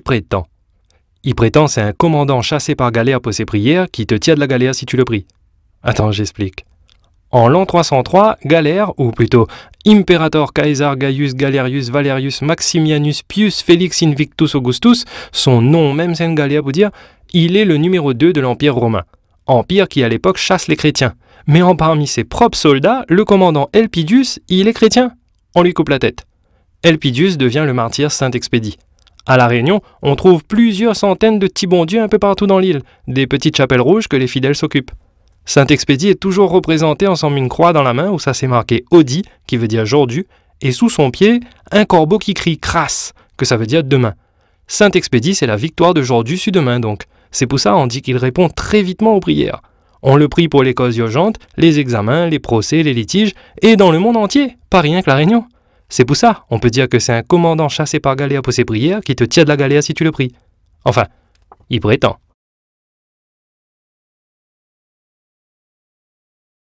prétend. Il prétend, c'est un commandant chassé par galère pour ses prières qui te tient de la galère si tu le prie. Attends, j'explique. En l'an 303, Galère, ou plutôt Imperator Caesar Gaius Galerius Valerius Maximianus Pius Felix Invictus Augustus, son nom même c'est galère pour dire, il est le numéro 2 de l'Empire romain. Empire qui à l'époque chasse les chrétiens. Mais en parmi ses propres soldats, le commandant Elpidius, il est chrétien. On lui coupe la tête. Elpidius devient le martyr Saint-Expédie. À La Réunion, on trouve plusieurs centaines de petits bons dieux un peu partout dans l'île, des petites chapelles rouges que les fidèles s'occupent. Saint Expédie est toujours représenté en ensemble une croix dans la main où ça s'est marqué Audi, qui veut dire aujourd'hui, et sous son pied, un corbeau qui crie Crasse, que ça veut dire demain. Saint Expédie, c'est la victoire de du sur demain donc. C'est pour ça on dit qu'il répond très vitement aux prières. On le prie pour les causes urgentes, les examens, les procès, les litiges, et dans le monde entier, pas rien que la Réunion. C'est pour ça, on peut dire que c'est un commandant chassé par Galéa pour ses prières qui te tient de la galère si tu le pries. Enfin, il prétend.